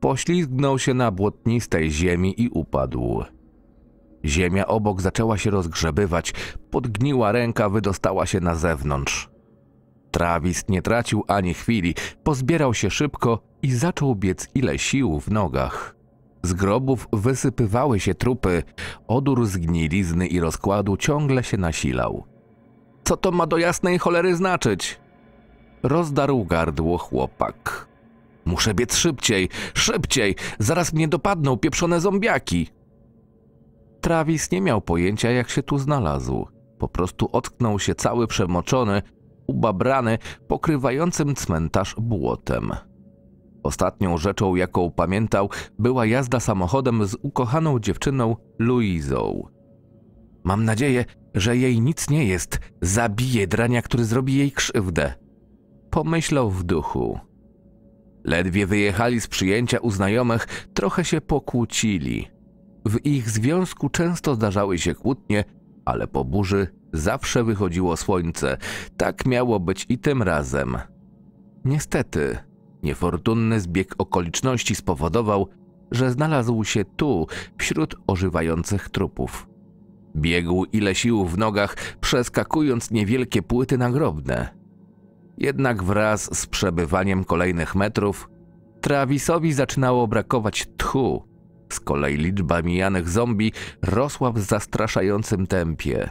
Poślizgnął się na błotnistej ziemi i upadł. Ziemia obok zaczęła się rozgrzebywać, podgniła ręka wydostała się na zewnątrz. Travis nie tracił ani chwili, pozbierał się szybko i zaczął biec ile sił w nogach. Z grobów wysypywały się trupy, odór zgnilizny i rozkładu ciągle się nasilał. Co to ma do jasnej cholery znaczyć? Rozdarł gardło chłopak. Muszę biec szybciej, szybciej, zaraz mnie dopadną pieprzone zombiaki. Travis nie miał pojęcia, jak się tu znalazł. Po prostu otknął się cały przemoczony, ubabrany, pokrywającym cmentarz błotem. Ostatnią rzeczą, jaką pamiętał, była jazda samochodem z ukochaną dziewczyną Luizą. Mam nadzieję, że jej nic nie jest. Zabije drania, który zrobi jej krzywdę. Pomyślał w duchu. Ledwie wyjechali z przyjęcia u znajomych, trochę się pokłócili. W ich związku często zdarzały się kłótnie, ale po burzy zawsze wychodziło słońce. Tak miało być i tym razem. Niestety, niefortunny zbieg okoliczności spowodował, że znalazł się tu, wśród ożywających trupów. Biegł ile sił w nogach, przeskakując niewielkie płyty nagrobne. Jednak wraz z przebywaniem kolejnych metrów, Travisowi zaczynało brakować tchu. Z kolei liczba mijanych zombi rosła w zastraszającym tempie.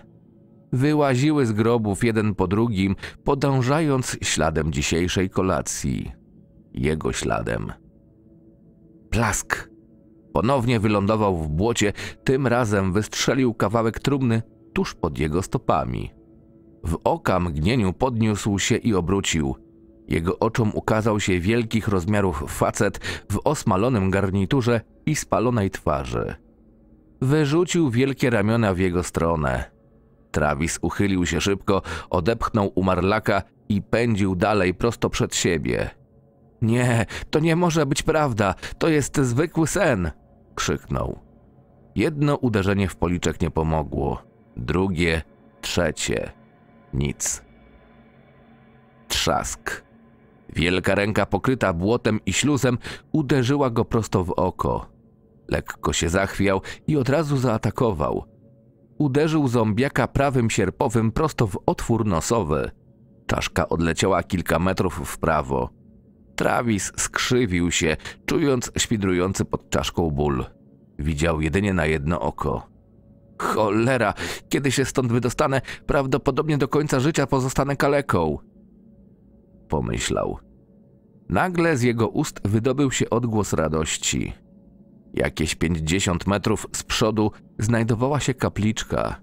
Wyłaziły z grobów jeden po drugim, podążając śladem dzisiejszej kolacji. Jego śladem. Plask! Ponownie wylądował w błocie, tym razem wystrzelił kawałek trumny tuż pod jego stopami. W mgnieniu podniósł się i obrócił. Jego oczom ukazał się wielkich rozmiarów facet w osmalonym garniturze i spalonej twarzy. Wyrzucił wielkie ramiona w jego stronę. Travis uchylił się szybko, odepchnął umarlaka i pędził dalej prosto przed siebie. Nie, to nie może być prawda, to jest zwykły sen! krzyknął. Jedno uderzenie w policzek nie pomogło, drugie, trzecie. Nic. Trzask. Wielka ręka pokryta błotem i śluzem uderzyła go prosto w oko. Lekko się zachwiał i od razu zaatakował. Uderzył zombiaka prawym sierpowym prosto w otwór nosowy. Czaszka odleciała kilka metrów w prawo. Travis skrzywił się, czując świdrujący pod czaszką ból. Widział jedynie na jedno oko. Cholera, kiedy się stąd wydostanę, prawdopodobnie do końca życia pozostanę kaleką. Pomyślał. Nagle z jego ust wydobył się odgłos radości. Jakieś pięćdziesiąt metrów z przodu znajdowała się kapliczka.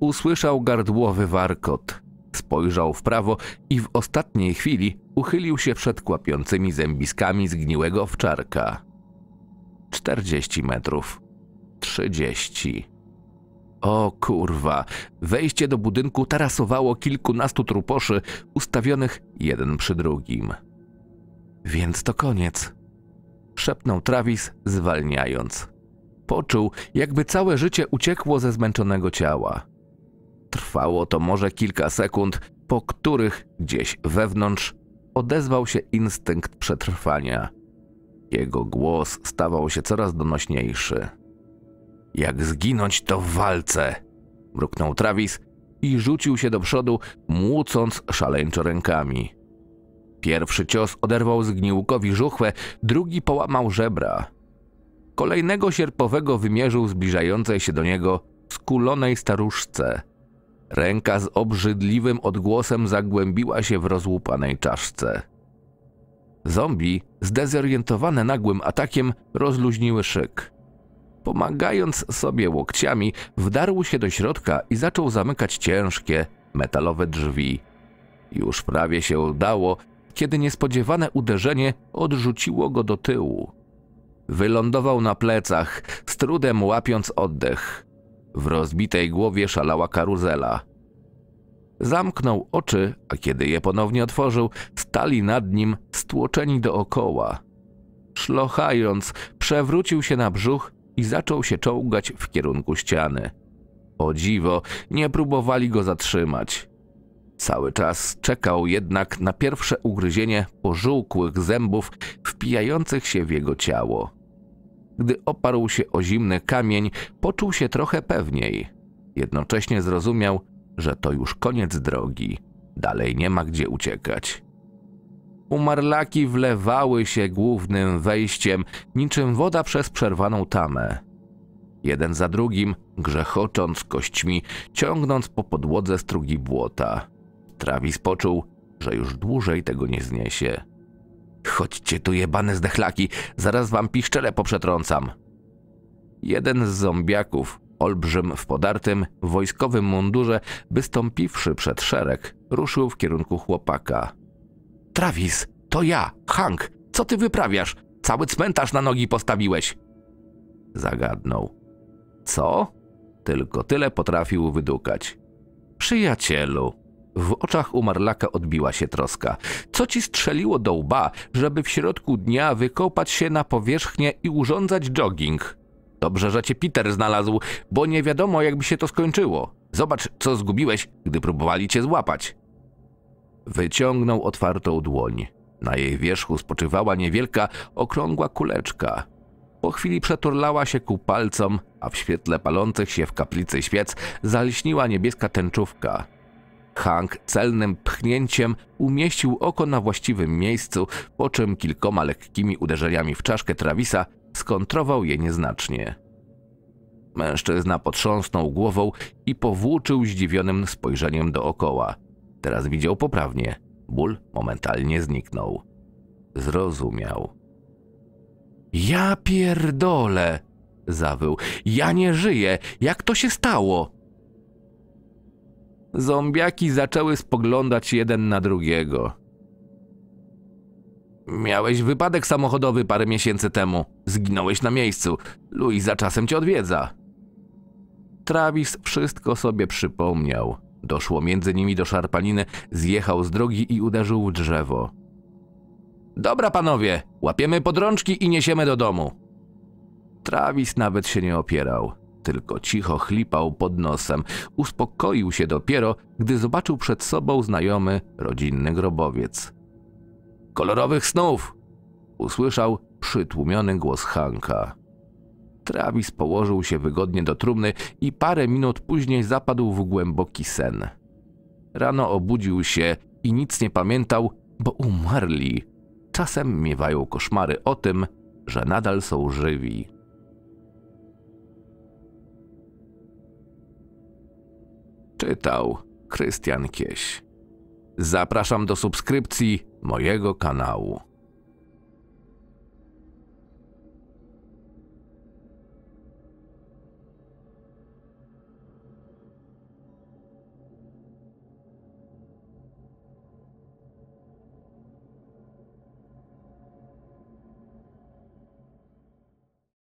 Usłyszał gardłowy warkot. Spojrzał w prawo i w ostatniej chwili uchylił się przed kłapiącymi zębiskami zgniłego wczarka. Czterdzieści metrów. Trzydzieści. O kurwa, wejście do budynku tarasowało kilkunastu truposzy ustawionych jeden przy drugim. Więc to koniec, szepnął Travis, zwalniając. Poczuł, jakby całe życie uciekło ze zmęczonego ciała. Trwało to może kilka sekund, po których gdzieś wewnątrz odezwał się instynkt przetrwania. Jego głos stawał się coraz donośniejszy. Jak zginąć to w walce! mruknął Travis i rzucił się do przodu, młócąc szaleńczo rękami. Pierwszy cios oderwał zgniłkowi żuchwę, drugi połamał żebra. Kolejnego sierpowego wymierzył zbliżającej się do niego skulonej staruszce. Ręka z obrzydliwym odgłosem zagłębiła się w rozłupanej czaszce. Zombie, zdezorientowane nagłym atakiem, rozluźniły szyk pomagając sobie łokciami, wdarł się do środka i zaczął zamykać ciężkie, metalowe drzwi. Już prawie się udało, kiedy niespodziewane uderzenie odrzuciło go do tyłu. Wylądował na plecach, z trudem łapiąc oddech. W rozbitej głowie szalała karuzela. Zamknął oczy, a kiedy je ponownie otworzył, stali nad nim stłoczeni dookoła. Szlochając, przewrócił się na brzuch i zaczął się czołgać w kierunku ściany. O dziwo, nie próbowali go zatrzymać. Cały czas czekał jednak na pierwsze ugryzienie pożółkłych zębów wpijających się w jego ciało. Gdy oparł się o zimny kamień, poczuł się trochę pewniej. Jednocześnie zrozumiał, że to już koniec drogi. Dalej nie ma gdzie uciekać. Umarlaki wlewały się głównym wejściem, niczym woda przez przerwaną tamę. Jeden za drugim, grzechocząc kośćmi, ciągnąc po podłodze strugi błota. Travis poczuł, że już dłużej tego nie zniesie. Chodźcie tu jebane zdechlaki, zaraz wam piszczele poprzetrącam. Jeden z zombiaków, olbrzym w podartym, wojskowym mundurze, wystąpiwszy przed szereg, ruszył w kierunku chłopaka. Travis, to ja, Hank, co ty wyprawiasz? Cały cmentarz na nogi postawiłeś. Zagadnął. Co? Tylko tyle potrafił wydukać. Przyjacielu. W oczach umarlaka odbiła się troska. Co ci strzeliło do łba, żeby w środku dnia wykopać się na powierzchnię i urządzać jogging? Dobrze, że cię Peter znalazł, bo nie wiadomo jakby się to skończyło. Zobacz, co zgubiłeś, gdy próbowali cię złapać. Wyciągnął otwartą dłoń. Na jej wierzchu spoczywała niewielka, okrągła kuleczka. Po chwili przeturlała się ku palcom, a w świetle palących się w kaplicy świec zalśniła niebieska tęczówka. Hank celnym pchnięciem umieścił oko na właściwym miejscu, po czym kilkoma lekkimi uderzeniami w czaszkę Travisa skontrował je nieznacznie. Mężczyzna potrząsnął głową i powłóczył zdziwionym spojrzeniem dookoła – Teraz widział poprawnie. Ból momentalnie zniknął. Zrozumiał. Ja pierdolę! Zawył. Ja nie żyję! Jak to się stało? Zombiaki zaczęły spoglądać jeden na drugiego. Miałeś wypadek samochodowy parę miesięcy temu. Zginąłeś na miejscu. Luisa za czasem cię odwiedza. Travis wszystko sobie przypomniał. Doszło między nimi do szarpaniny, zjechał z drogi i uderzył w drzewo. Dobra panowie, łapiemy podrączki i niesiemy do domu. Travis nawet się nie opierał, tylko cicho chlipał pod nosem. Uspokoił się dopiero, gdy zobaczył przed sobą znajomy, rodzinny grobowiec. Kolorowych snów! Usłyszał przytłumiony głos Hanka. Travis położył się wygodnie do trumny i parę minut później zapadł w głęboki sen. Rano obudził się i nic nie pamiętał, bo umarli. Czasem miewają koszmary o tym, że nadal są żywi. Czytał Krystian Kieś. Zapraszam do subskrypcji mojego kanału.